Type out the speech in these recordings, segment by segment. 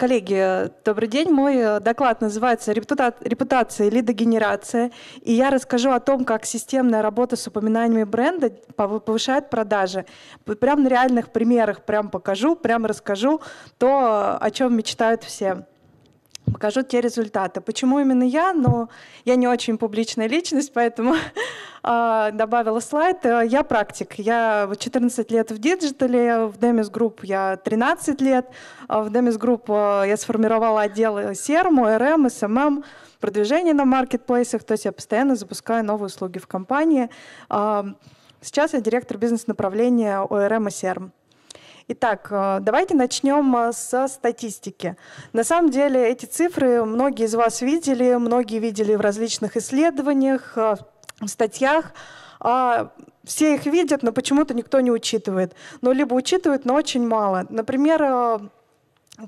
Коллеги, добрый день. Мой э, доклад называется «Репутация или дегенерация». И я расскажу о том, как системная работа с упоминаниями бренда повышает продажи. Прям на реальных примерах прям покажу, прям расскажу то, о чем мечтают все покажу те результаты. Почему именно я? Ну, я не очень публичная личность, поэтому а, добавила слайд. Э, я практик. Я 14 лет в диджитале, в Demis Group я 13 лет. А в Demis Group э, я сформировала отделы CRM, э, РМ, СММ, эм, эм эм, продвижение на маркетплейсах, то есть я постоянно запускаю новые услуги в компании. Сейчас я директор бизнес-направления ОРМ и СРМ. Итак, э, давайте начнем э, со статистики. На самом деле эти цифры многие из вас видели, многие видели в различных исследованиях, э, в статьях. А, все их видят, но почему-то никто не учитывает. Но ну, либо учитывают, но очень мало. Например,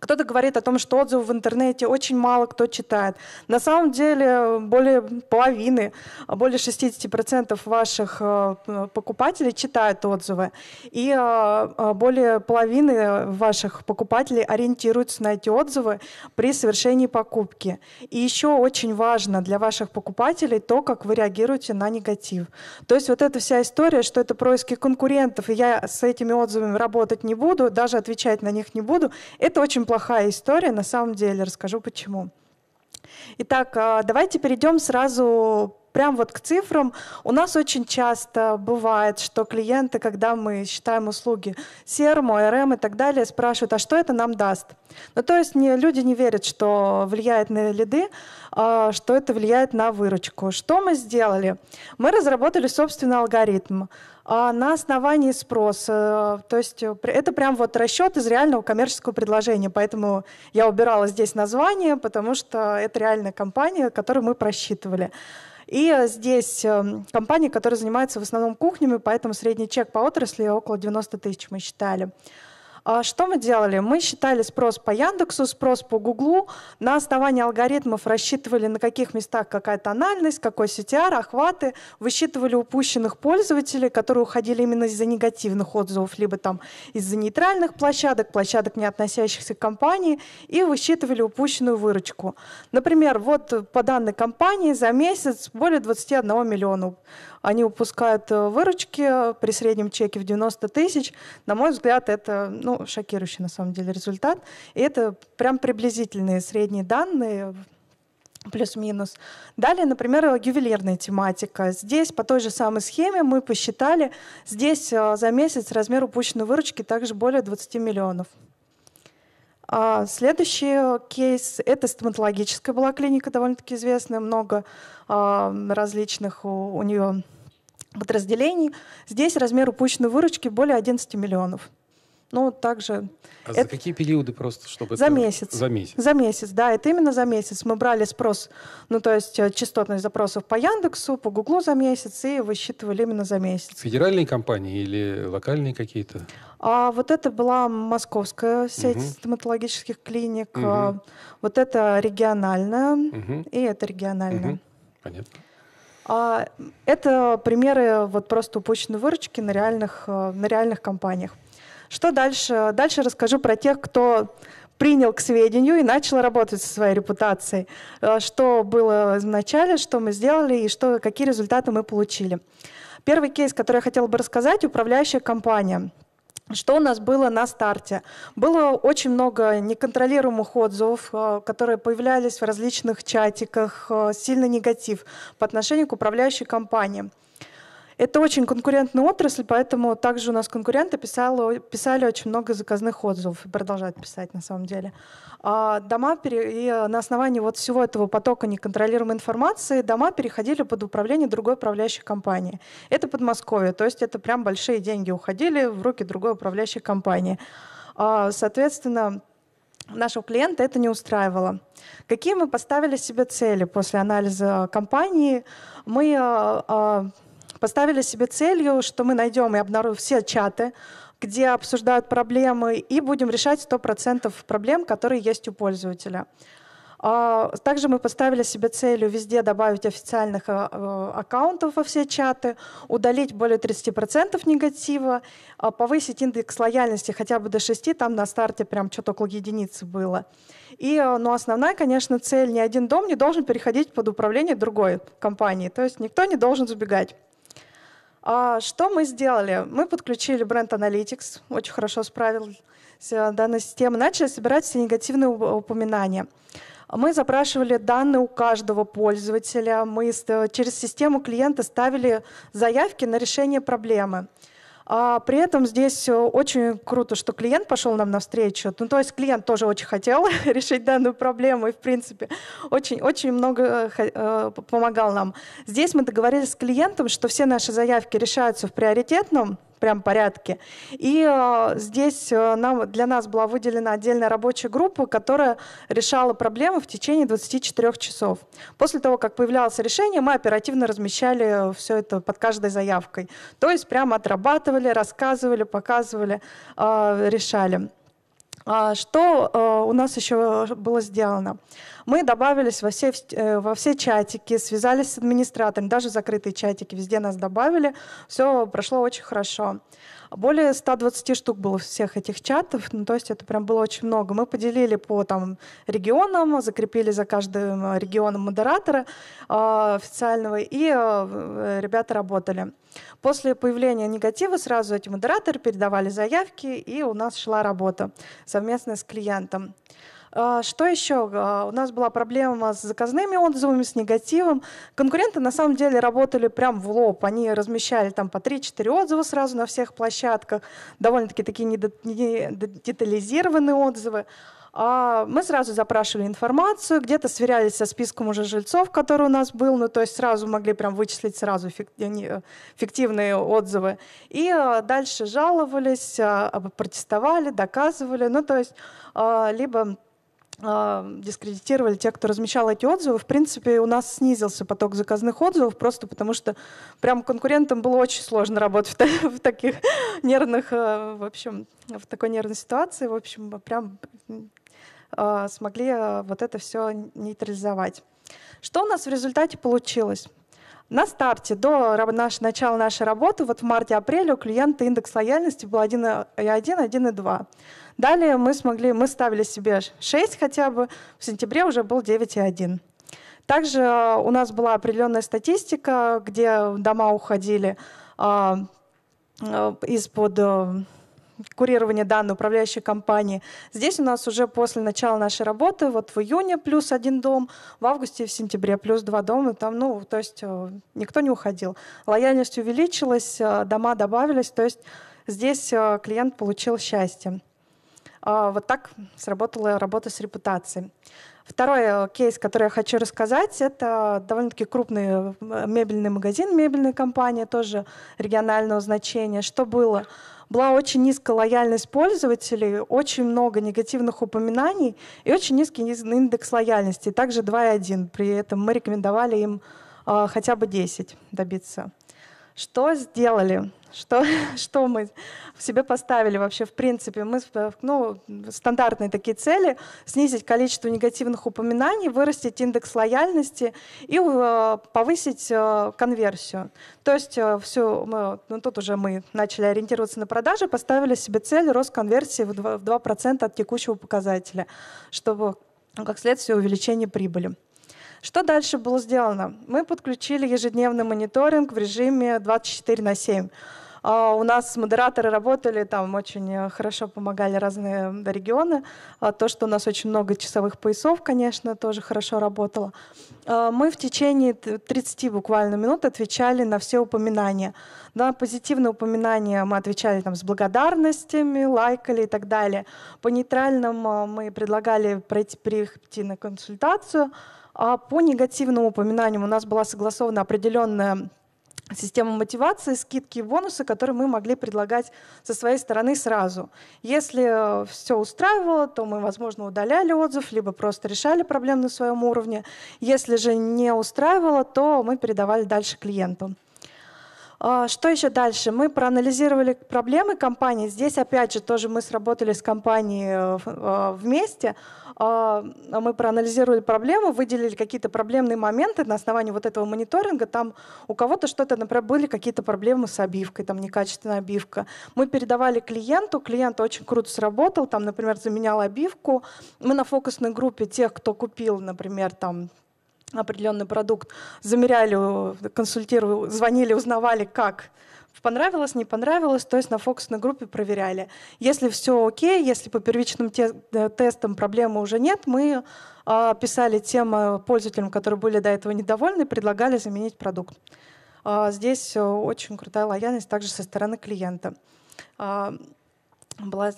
кто-то говорит о том, что отзывы в интернете очень мало кто читает. На самом деле более половины, более 60% ваших э, покупателей читают отзывы. И э, э, более половины ваших покупателей ориентируются на эти отзывы при совершении покупки. И еще очень важно для ваших покупателей то, как вы реагируете на негатив. То есть вот эта вся история, что это происки конкурентов, и я с этими отзывами работать не буду, даже отвечать на них не буду, это очень очень плохая история, на самом деле. Расскажу почему. Итак, а, давайте перейдем сразу прям вот к цифрам. У нас очень часто бывает, что клиенты, когда мы считаем услуги CRM, РМ и так далее, спрашивают, а что это нам даст? Ну, то есть не, люди не верят, что влияет на лиды, а, что это влияет на выручку. Что мы сделали? Мы разработали собственный алгоритм. А, на основании спроса. То есть э, это прям вот расчет из реального коммерческого предложения. Поэтому я убирала здесь название, потому что это реальная компания, которую мы просчитывали. И э, здесь э, компания, которая занимается в основном кухнями, поэтому средний чек по отрасли около 90 тысяч мы считали. А что мы делали? Мы считали спрос по Яндексу, спрос по Гуглу, на основании алгоритмов рассчитывали, на каких местах какая тональность, какой CTR, охваты, высчитывали упущенных пользователей, которые уходили именно из-за негативных отзывов, либо там из-за нейтральных площадок, площадок, не относящихся к компании, и высчитывали упущенную выручку. Например, вот по данной компании за месяц более 21 миллиона они выпускают э, выручки при среднем чеке в 90 тысяч. На мой взгляд, это ну, шокирующий на самом деле результат. И это прям приблизительные средние данные плюс-минус. Далее, например, ювелирная тематика. Здесь по той же самой схеме мы посчитали, здесь э, за месяц размер упущенной выручки также более 20 миллионов. А следующий э, кейс – это стоматологическая была клиника, довольно-таки известная, много а, различных у нее подразделений. Здесь размер упущенной выручки более 11 миллионов. Ну, также... А это... за какие периоды просто, чтобы... За это... месяц. За месяц. За месяц, да. Это именно за месяц. Мы брали спрос, ну, то есть э, частотность запросов по Яндексу, по Гуглу за месяц и высчитывали именно за месяц. Федеральные компании или локальные какие-то? А вот это была московская сеть угу. стоматологических клиник. Угу. А вот это региональная. Угу. И это региональная. Угу. Понятно. А, это примеры вот просто упущенной выручки на реальных, э, на реальных компаниях. Что дальше? Дальше расскажу про тех, кто принял к сведению и начал работать со своей репутацией. Э, что было в начале, что мы сделали и что, какие результаты мы получили. Первый кейс, который я хотела бы рассказать, управляющая компания. Что у нас было на старте? Было очень много неконтролируемых отзывов, э, которые появлялись в различных чатиках, э, сильный негатив по отношению к управляющей компании. Это очень конкурентная отрасль, поэтому также у нас конкуренты писали, писали очень много заказных отзывов и продолжают писать на самом деле. А дома пере... и э, на основании вот всего этого потока неконтролируемой информации дома переходили под управление другой управляющей компании. Это Подмосковье, то есть это прям большие деньги уходили в руки другой управляющей компании. А, соответственно, нашего клиента это не устраивало. Какие мы поставили себе цели после анализа э, компании? Мы э, Поставили себе целью, что мы найдем и обнаружим все чаты, где обсуждают проблемы, и будем решать 100% проблем, которые есть у пользователя. А, также мы поставили себе целью везде добавить официальных э, аккаунтов во все чаты, удалить более 30% негатива, а, повысить индекс лояльности хотя бы до 6, там на старте прям что-то около единицы было. И, э, ну, основная, конечно, цель, ни один дом не должен переходить под управление другой компании, то есть никто не должен забегать. А, что мы сделали? Мы подключили бренд Analytics, очень хорошо справился данной системой, начали собирать все негативные упоминания. Мы запрашивали данные у каждого пользователя, мы э, через систему клиента ставили заявки на решение проблемы. А при этом здесь э, очень круто, что клиент пошел нам навстречу. Ну, то есть клиент тоже очень хотел решить данную проблему и, в принципе, очень-очень много э, э, помогал нам. Здесь мы договорились с клиентом, что все наши заявки решаются в приоритетном прям порядке. И э, здесь э, нам, для нас была выделена отдельная рабочая группа, которая решала проблемы в течение 24 часов. После того, как появлялось решение, мы оперативно размещали э, все это под каждой заявкой. То есть прямо отрабатывали, рассказывали, показывали, э, решали. А что э, у нас еще было сделано? Мы добавились во все, э, во все чатики, связались с администратором, даже закрытые чатики везде нас добавили. Все прошло очень хорошо. Более 120 штук было всех этих чатов, ну, то есть это прям было очень много. Мы поделили по там, регионам, закрепили за каждым э, регионом модератора э, официального, и э, ребята работали. После появления негатива сразу эти модераторы передавали заявки, и у нас шла работа совместно с клиентом. А, что еще? А, у нас была проблема с заказными отзывами, с негативом. Конкуренты на самом деле работали прям в лоб. Они размещали там по 3-4 отзыва сразу на всех площадках. Довольно-таки такие недетализированные отзывы. А мы сразу запрашивали информацию, где-то сверялись со списком уже жильцов, который у нас был, ну то есть сразу могли прям вычислить сразу э, э, фиктивные отзывы. И э, дальше жаловались, а, протестовали, доказывали, ну то есть либо а, дискредитировали те, кто размещал эти отзывы. В принципе, у нас снизился поток заказных отзывов, просто потому что прям конкурентам было очень сложно работать в, таких нервных, э, в общем, в такой нервной ситуации. В общем, прям а, смогли а, вот это все нейтрализовать. Что у нас в результате получилось? На старте, до наш, начала нашей работы, вот в марте-апреле у клиента индекс лояльности был 1,1, 1,2. Э, Далее мы смогли, мы ставили себе 6 хотя бы, в сентябре уже был 9,1. Также э, у нас была определенная статистика, где дома уходили э, э из-под курирования данной управляющей компании. Здесь у нас уже после начала нашей работы, вот в июне плюс один дом, в августе и в сентябре плюс два дома, там, ну, то есть э, никто не уходил. Лояльность увеличилась, э, дома добавились, то есть здесь э, клиент получил счастье. А, вот так сработала работа с репутацией. Второй э, кейс, который я хочу рассказать, это довольно-таки крупный э, мебельный магазин, мебельная компания тоже регионального значения. Что было? Была очень низкая лояльность пользователей, очень много негативных упоминаний и очень низкий индекс лояльности, также 2,1. При этом мы рекомендовали им э, хотя бы 10 добиться. Что сделали? Что, что мы в себе поставили вообще в принципе? Мы ну, стандартные такие цели — снизить количество негативных упоминаний, вырастить индекс лояльности и э, повысить э, конверсию. То есть э, все, мы, ну, тут уже мы начали ориентироваться на продажи, поставили себе цель рост конверсии в 2%, в 2 от текущего показателя, чтобы ну, как следствие увеличение прибыли. Что дальше было сделано? Мы подключили ежедневный мониторинг в режиме 24 на 7. А, у нас модераторы работали, там очень э, хорошо помогали разные регионы. А, то, что у нас очень много часовых поясов, конечно, тоже хорошо работало. А, мы в течение 30 буквально минут отвечали на все упоминания. На позитивные упоминания мы отвечали там, с благодарностями, лайкали и так далее. По нейтральным мы предлагали пройти, прийти на консультацию. А По негативному упоминанию у нас была согласована определенная система мотивации, скидки и бонусы, которые мы могли предлагать со своей стороны сразу. Если э, все устраивало, то мы, возможно, удаляли отзыв, либо просто решали проблему на своем уровне. Если же не устраивало, то мы передавали дальше клиенту. А, что еще дальше? Мы проанализировали проблемы компании. Здесь, опять же, тоже мы сработали с компанией э, э, вместе. А, а мы проанализировали проблему, выделили какие-то проблемные моменты на основании вот этого мониторинга. Там у кого-то что-то, например, были какие-то проблемы с обивкой, там некачественная обивка. Мы передавали клиенту, клиент очень круто сработал, там, например, заменял обивку. Мы на фокусной группе тех, кто купил, например, там определенный продукт, замеряли, консультировали, звонили, узнавали, как понравилось, не понравилось, то есть на фокусной группе проверяли. Если все окей, если по первичным те- э, тестам проблемы уже нет, мы а, э, писали темы пользователям, которые были до этого недовольны, предлагали заменить продукт. А, э, здесь очень крутая лояльность также со стороны клиента. Э, была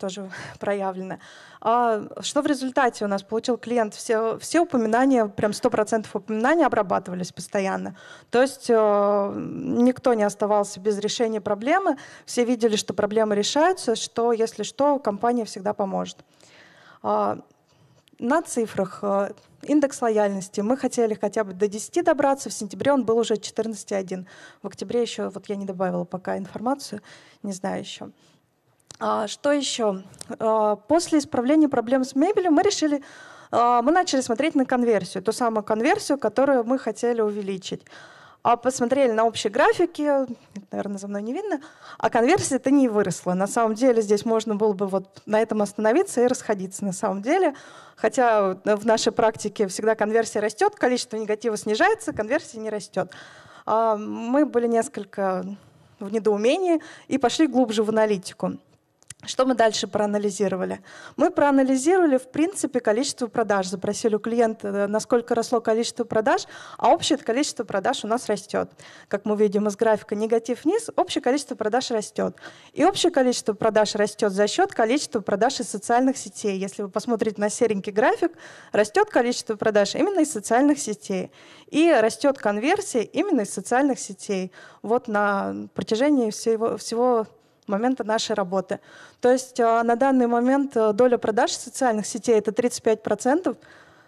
тоже проявлено. А что в результате у нас получил клиент? Все, все упоминания, прям 100% упоминаний обрабатывались постоянно. То есть э, никто не оставался без решения проблемы. Все видели, что проблемы решаются, что, если что, компания всегда поможет. А, на цифрах э, индекс лояльности. Мы хотели хотя бы до 10 добраться. В сентябре он был уже 14,1. В октябре еще, вот я не добавила пока информацию, не знаю еще. А, что еще? А, после исправления проблем с мебелью мы решили, а, мы начали смотреть на конверсию, ту самую конверсию, которую мы хотели увеличить. А посмотрели на общие графики, это, наверное, за мной не видно, а конверсия то не выросла. На самом деле здесь можно было бы вот на этом остановиться и расходиться на самом деле. Хотя в нашей практике всегда конверсия растет, количество негатива снижается, конверсия не растет. Мы были несколько в недоумении и пошли глубже в аналитику. Что мы дальше проанализировали? Мы проанализировали, в принципе, количество продаж. Запросили у клиента, э, насколько росло количество продаж, а общее количество продаж у нас растет. Как мы видим из графика негатив вниз, общее количество продаж растет. И общее количество продаж растет за счет количества продаж из социальных сетей. Если вы посмотрите на серенький график, растет количество продаж именно из социальных сетей. И растет конверсия именно из социальных сетей. Вот на протяжении всего, всего момента нашей работы. То есть э, на данный момент э, доля продаж в социальных сетей — это 35%,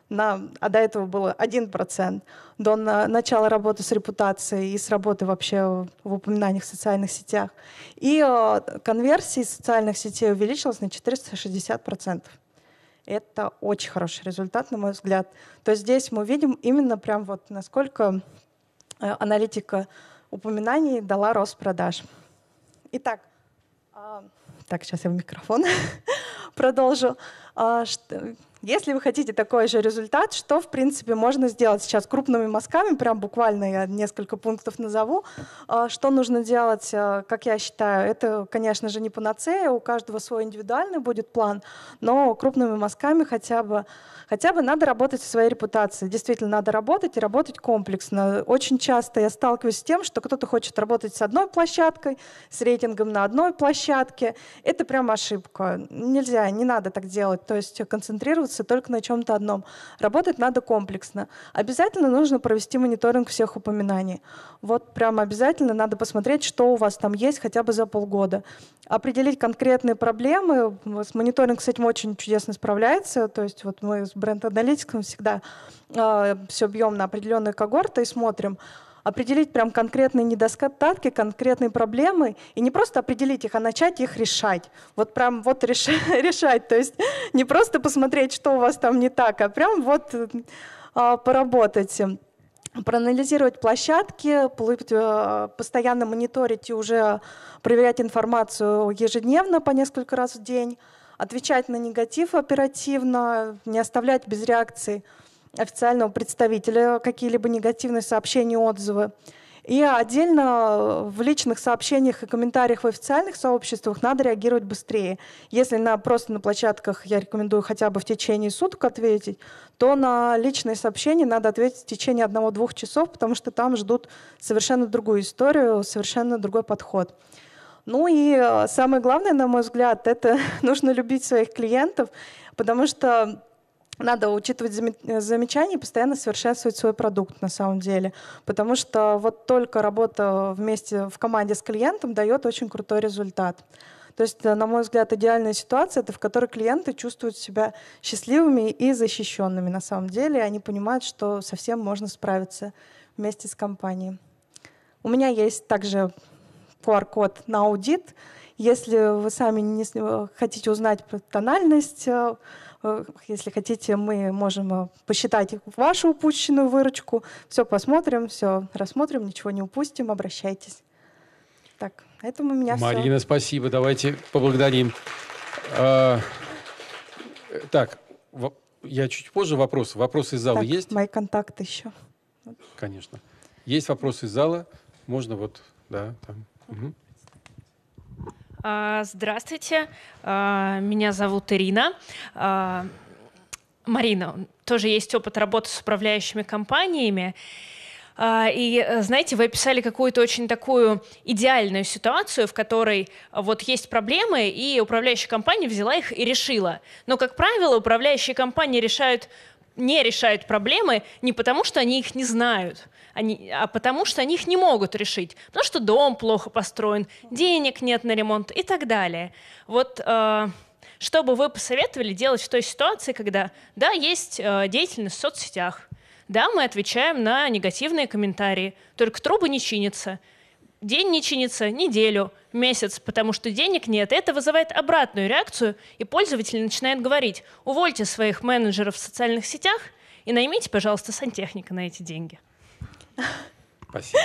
на, а до этого было 1%. До на, начала работы с репутацией и с работы вообще в упоминаниях в социальных сетях. И э, конверсии социальных сетей увеличилась на 460%. Это очень хороший результат, на мой взгляд. То есть здесь мы видим именно прям вот насколько э, аналитика упоминаний дала рост продаж. Итак, так, сейчас я в микрофон продолжу. А, если вы хотите такой же результат, что, в принципе, можно сделать сейчас крупными мазками, прям буквально я несколько пунктов назову, а, что нужно делать, а, как я считаю, это, конечно же, не панацея, у каждого свой индивидуальный будет план, но крупными мазками хотя бы, хотя бы надо работать со своей репутацией. Действительно, надо работать и работать комплексно. Очень часто я сталкиваюсь с тем, что кто-то хочет работать с одной площадкой, с рейтингом на одной площадке. Это прям ошибка. Нельзя, не надо так делать. То есть концентрироваться фокусироваться только на чем-то одном. Работать надо комплексно. Обязательно нужно провести мониторинг всех упоминаний. Вот прям обязательно надо посмотреть, что у вас там есть хотя бы за полгода. Определить конкретные проблемы. Вот мониторинг с этим очень чудесно справляется. То есть вот мы с бренд-аналитиком всегда э, а, все бьем на определенные когорты и смотрим, определить прям конкретные недостатки, конкретные проблемы, и не просто определить их, а начать их решать. Вот прям вот решать, то есть не просто посмотреть, что у вас там не так, а прям вот а, поработать проанализировать площадки, э, постоянно мониторить и уже проверять информацию ежедневно по несколько раз в день, отвечать на негатив оперативно, не оставлять без реакции – официального представителя какие-либо негативные сообщения, и отзывы. И отдельно в личных сообщениях и комментариях в официальных сообществах надо реагировать быстрее. Если на, просто на площадках я рекомендую хотя бы в течение суток ответить, то на личные сообщения надо ответить в течение одного-двух часов, потому что там ждут совершенно другую историю, совершенно другой подход. Ну и э, самое главное, на мой взгляд, это нужно любить своих клиентов, потому что надо учитывать э, замечания и постоянно совершенствовать свой продукт на самом деле. Потому что вот только работа вместе в команде с клиентом дает очень крутой результат. То есть, э, на мой взгляд, идеальная ситуация — это в которой клиенты чувствуют себя счастливыми и защищенными на самом деле. И они понимают, что совсем можно справиться вместе с компанией. У меня есть также QR-код на аудит. Если вы сами не э, хотите узнать про тональность, Э, если хотите, мы можем э, посчитать вашу упущенную выручку. Все посмотрим, все рассмотрим, ничего не упустим, обращайтесь. Так, это у меня Марина, все. спасибо. Давайте поблагодарим. А, так, я чуть позже вопрос. Вопросы из зала так, есть? Мои контакты еще. Конечно. Есть вопросы из зала? Можно вот, да, там. Угу. А, здравствуйте, а, меня зовут Ирина. А, Марина, тоже есть опыт работы с управляющими компаниями. И, э, знаете, вы описали какую-то очень такую идеальную ситуацию, в которой вот есть проблемы, и управляющая компания взяла их и решила. Но, как правило, управляющие компании решают не решают проблемы не потому, что они их не знают, они, а потому что они их не могут решить, потому что дом плохо построен, денег нет на ремонт и так далее. Вот э, что бы вы посоветовали делать в той ситуации, когда, да, есть э, деятельность в соцсетях, да, мы отвечаем на негативные комментарии, только трубы не чинятся, день не чинится, неделю, месяц, потому что денег нет. Это вызывает обратную реакцию, и пользователь начинает говорить, увольте своих менеджеров в социальных сетях и наймите, пожалуйста, сантехника на эти деньги. Спасибо.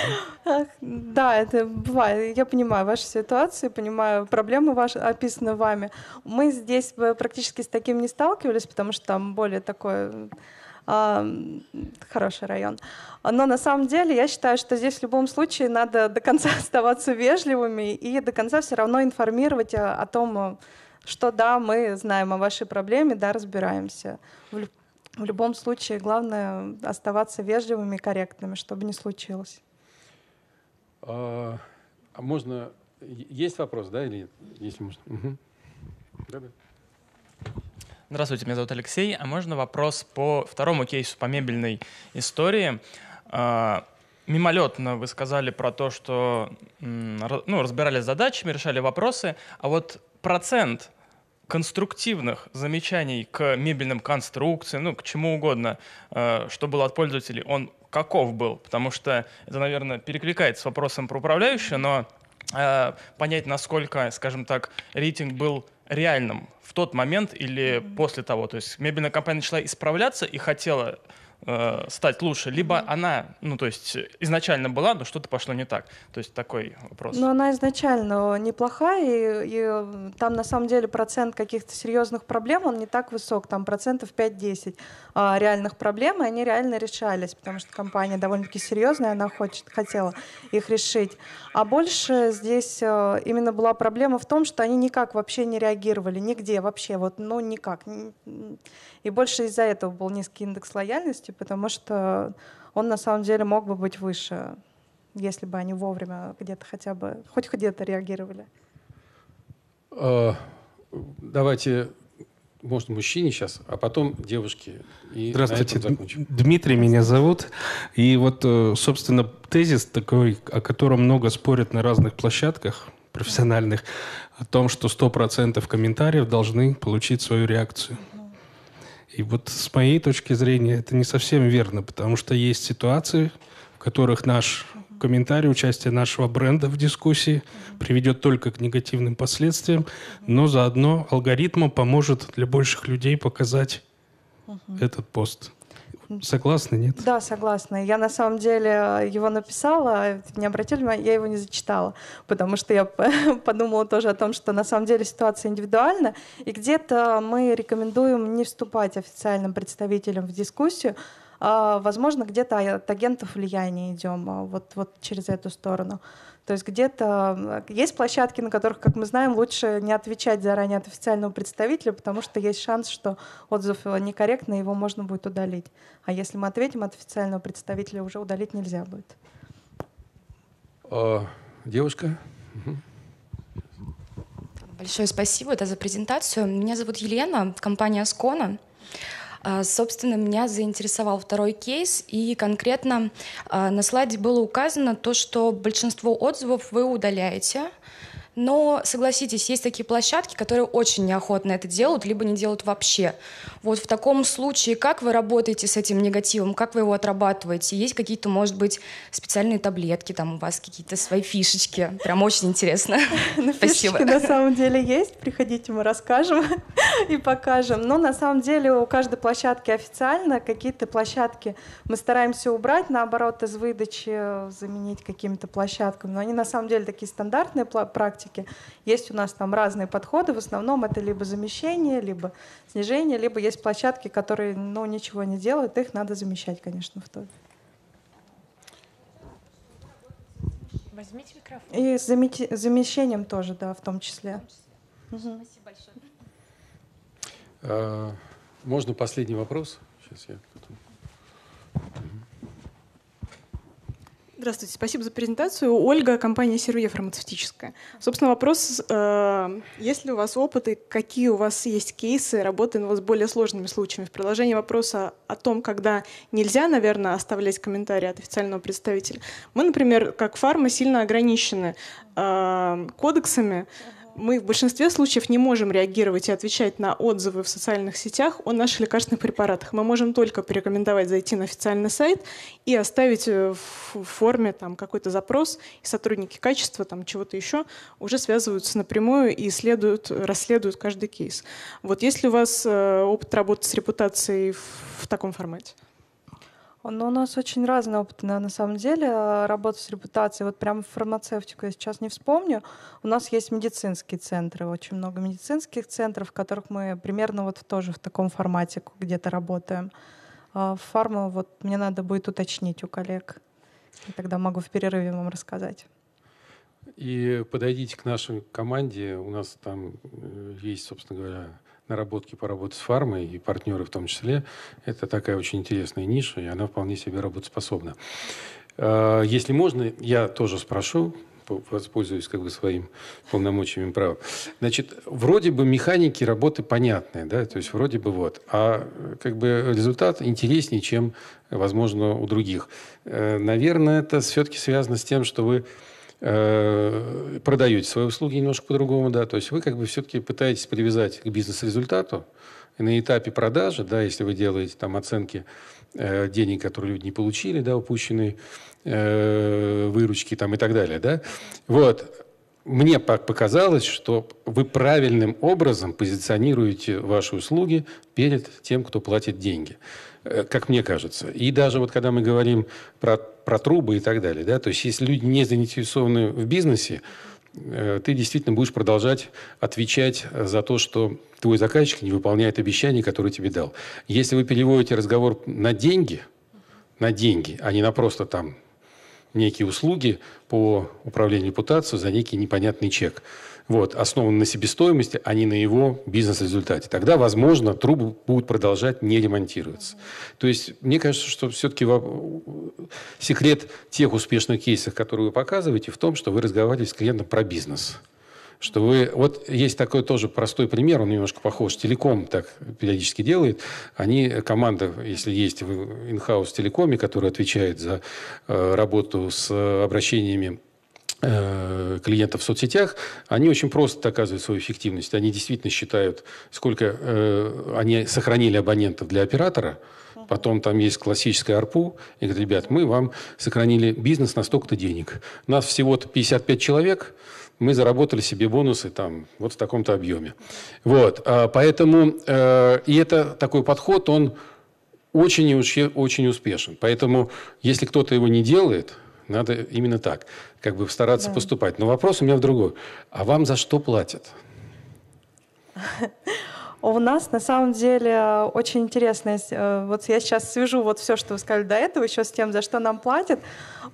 Да, это бывает. Я понимаю вашу ситуацию, понимаю проблемы ваши, описаны вами. Мы здесь практически с таким не сталкивались, потому что там более такое а, хороший район. Но на самом деле я считаю, что здесь в любом случае надо до конца оставаться вежливыми и до конца все равно информировать о, о том, что да, мы знаем о вашей проблеме, да, разбираемся в любом случае главное оставаться вежливыми и корректными, чтобы не случилось. А, а можно... Есть вопрос, да, или нет? Если можно. Угу. Да, да. Здравствуйте, меня зовут Алексей. А можно вопрос по второму кейсу, по мебельной истории? А, мимолетно вы сказали про то, что ну, разбирались с задачами, решали вопросы, а вот процент конструктивных замечаний к мебельным конструкциям, ну, к чему угодно, э, что было от пользователей, он каков был? Потому что это, наверное, перекликается с вопросом про управляющую, но э, понять, насколько, скажем так, рейтинг был реальным в тот момент или после того. То есть мебельная компания начала исправляться и хотела э, стать лучше, либо mm-hmm. она, ну то есть изначально была, но что-то пошло не так. То есть такой вопрос. Но она изначально неплохая, и, и там на самом деле процент каких-то серьезных проблем, он не так высок, там процентов 5-10 э, а, реальных проблем, и они реально решались, потому что компания довольно-таки серьезная, она хочет, хотела их решить. А больше здесь э, именно была проблема в том, что они никак вообще не реагировали, нигде вообще, вот, ну никак. И больше из-за этого был низкий индекс лояльности, потому что он на самом деле мог бы быть выше, если бы они вовремя где-то хотя бы, хоть где-то реагировали. А, давайте, может, мужчине сейчас, а потом девушке. И Здравствуйте, Дмитрий меня зовут. И вот, э, собственно, тезис такой, о котором много спорят на разных площадках профессиональных, о том, что 100% комментариев должны получить свою реакцию. И вот с моей точки зрения это не совсем верно, потому что есть ситуации, в которых наш комментарий, участие нашего бренда в дискуссии приведет только к негативным последствиям, но заодно алгоритмом поможет для больших людей показать этот пост. Согласна, нет? Да, согласна. Я на самом деле его написала, не обратили внимания, я его не зачитала, потому что я подумала тоже о том, что на самом деле ситуация индивидуальна, и где-то мы рекомендуем не вступать официальным представителям в дискуссию, а, возможно, где-то от агентов влияния идем, а, вот, вот через эту сторону. То есть где-то есть площадки, на которых, как мы знаем, лучше не отвечать заранее от официального представителя, потому что есть шанс, что отзыв э, некорректный, его можно будет удалить. А если мы ответим от официального представителя, уже удалить нельзя будет. А, девушка? Большое спасибо да, за презентацию. Меня зовут Елена, компания СКОНА. А, собственно, меня заинтересовал второй кейс, и конкретно а, на слайде было указано то, что большинство отзывов вы удаляете, но, согласитесь, есть такие площадки, которые очень неохотно это делают, либо не делают вообще. Вот в таком случае, как вы работаете с этим негативом, как вы его отрабатываете? Есть какие-то, может быть, специальные таблетки, там у вас какие-то свои фишечки? Прям очень интересно. Ну, Спасибо. Фишечки на самом деле есть, приходите, мы расскажем и покажем. Но на самом деле у каждой площадки официально, какие-то площадки мы стараемся убрать, наоборот, из выдачи э, заменить какими-то площадками. Но они на самом деле такие стандартные практики, практике. Есть у нас там разные подходы, в основном это либо замещение, либо снижение, либо есть площадки, которые ну, ничего не делают, их надо замещать, конечно, в ТОВе. Возьмите микрофон. И с замещением тоже, да, в том числе. В том числе. Угу. Спасибо большое. А, можно последний вопрос? Сейчас я потом. Здравствуйте, спасибо за презентацию. Ольга, компания «Сервье фармацевтическая». Собственно, вопрос, э, есть ли у вас опыт и какие у вас есть кейсы работы ну, с более сложными случаями? В продолжении вопроса о том, когда нельзя, наверное, оставлять комментарии от официального представителя. Мы, например, как фарма сильно ограничены э, кодексами, мы в большинстве случаев не можем реагировать и отвечать на отзывы в социальных сетях о наших лекарственных препаратах. Мы можем только порекомендовать зайти на официальный сайт и оставить э, в форме там, какой-то запрос, и сотрудники качества, там, чего-то еще, уже связываются напрямую и исследуют, расследуют каждый кейс. Вот есть ли у вас э, опыт работы с репутацией в, в таком формате? Ну, у нас очень разный опыт, на, самом деле, а, работа с репутацией. Вот прям фармацевтику я сейчас не вспомню. У нас есть медицинские центры, очень много медицинских центров, в которых мы примерно вот тоже в таком формате где-то работаем. А, фарма, вот мне надо будет уточнить у коллег. И тогда могу в перерыве вам рассказать. И подойдите к нашей команде. У нас там э, есть, собственно говоря, наработки по работе с фармой и партнеры в том числе. Это такая очень интересная ниша, и она вполне себе работоспособна. А, если можно, я тоже спрошу, воспользуюсь как бы своим полномочиями права. Значит, вроде бы механики работы понятные, да, то есть вроде бы вот, а как бы результат интереснее, чем, возможно, у других. Э, наверное, это все-таки связано с тем, что вы Э, продаете свои услуги немножко по-другому, да, то есть вы как бы все-таки пытаетесь привязать к бизнес-результату, и на этапе продажи, да, если вы делаете там оценки э, денег, которые люди не получили, да, упущенные э, выручки там и так далее, да, вот, мне показалось, что вы правильным образом позиционируете ваши услуги перед тем, кто платит деньги, э, как мне кажется. И даже вот когда мы говорим про, про трубы и так далее, да, то есть если люди не заинтересованы в бизнесе, э, ты действительно будешь продолжать отвечать за то, что твой заказчик не выполняет обещания, которые тебе дал. Если вы переводите разговор на деньги, на деньги, а не на просто там некие услуги по управлению репутацией за некий непонятный чек. Вот, основан на себестоимости, а не на его бизнес-результате. Тогда, возможно, трубы будут продолжать не ремонтироваться. То есть, мне кажется, что все-таки секрет тех успешных кейсов, которые вы показываете, в том, что вы разговаривали с клиентом про бизнес – что вы... Вот есть такой тоже простой пример, он немножко похож. Телеком так периодически делает. Они, команда, если есть в инхаус телекоме, которая отвечает за э, работу с обращениями э, клиентов в соцсетях, они очень просто доказывают свою эффективность. Они действительно считают, сколько э, они сохранили абонентов для оператора. Потом там есть классическая арпу. И говорят, ребят, мы вам сохранили бизнес на столько-то денег. Нас всего-то 55 человек – мы заработали себе бонусы там вот в таком-то объеме. Вот, а, поэтому э, и это такой подход, он очень и очень, очень успешен. Поэтому если кто-то его не делает, надо именно так, как бы стараться да. поступать. Но вопрос у меня в другой. А вам за что платят? У нас на самом деле очень интересно, э, вот я сейчас свяжу вот все, что вы сказали до этого, еще с тем, за что нам платят.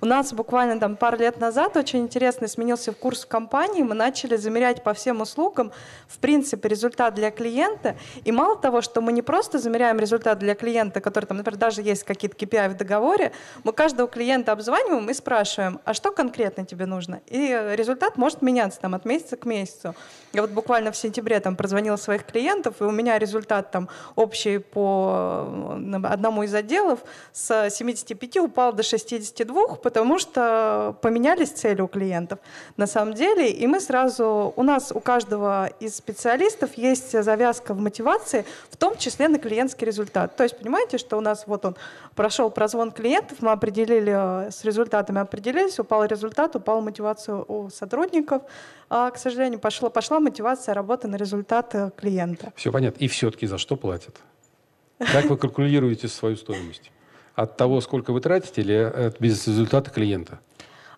У нас буквально там пару лет назад очень интересно сменился курс в компании, мы начали замерять по всем услугам, в принципе, результат для клиента. И мало того, что мы не просто замеряем результат для клиента, который там, например, даже есть какие-то KPI в договоре, мы каждого клиента обзваниваем и спрашиваем, а что конкретно тебе нужно? И э, результат может меняться там от месяца к месяцу. Я вот буквально в сентябре там прозвонила своих клиентов, и у меня результат там общий по э, одному из отделов с 75 упал до 62, потому что поменялись цели у клиентов на самом деле. И мы сразу, у нас у каждого из специалистов есть завязка в мотивации, в том числе на клиентский результат. То есть понимаете, что у нас вот он прошел прозвон клиентов, мы определили э, с результатами, определились, упал результат, упала мотивация у сотрудников. А, к сожалению, пошла, пошла мотивация работы на результат клиента. Все, понятно. И все-таки за что платят? Как вы калькулируете свою стоимость? От того, сколько вы тратите, или от бизнес результата клиента?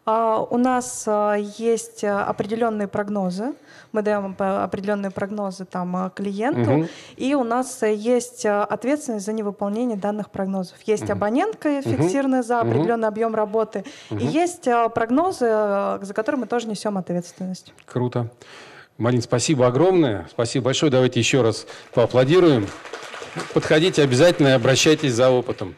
А, у нас а, есть э, определенные прогнозы. Мы даем э, определенные прогнозы там, э, клиенту. Угу. И у нас есть ответственность за невыполнение данных прогнозов. Есть угу. абонентка фиксированная угу. за определенный угу. объем работы. Угу. И есть прогнозы, за которые мы тоже несем ответственность. Круто. Марин, спасибо огромное. Спасибо большое. Давайте еще раз поаплодируем. Подходите обязательно и обращайтесь за опытом.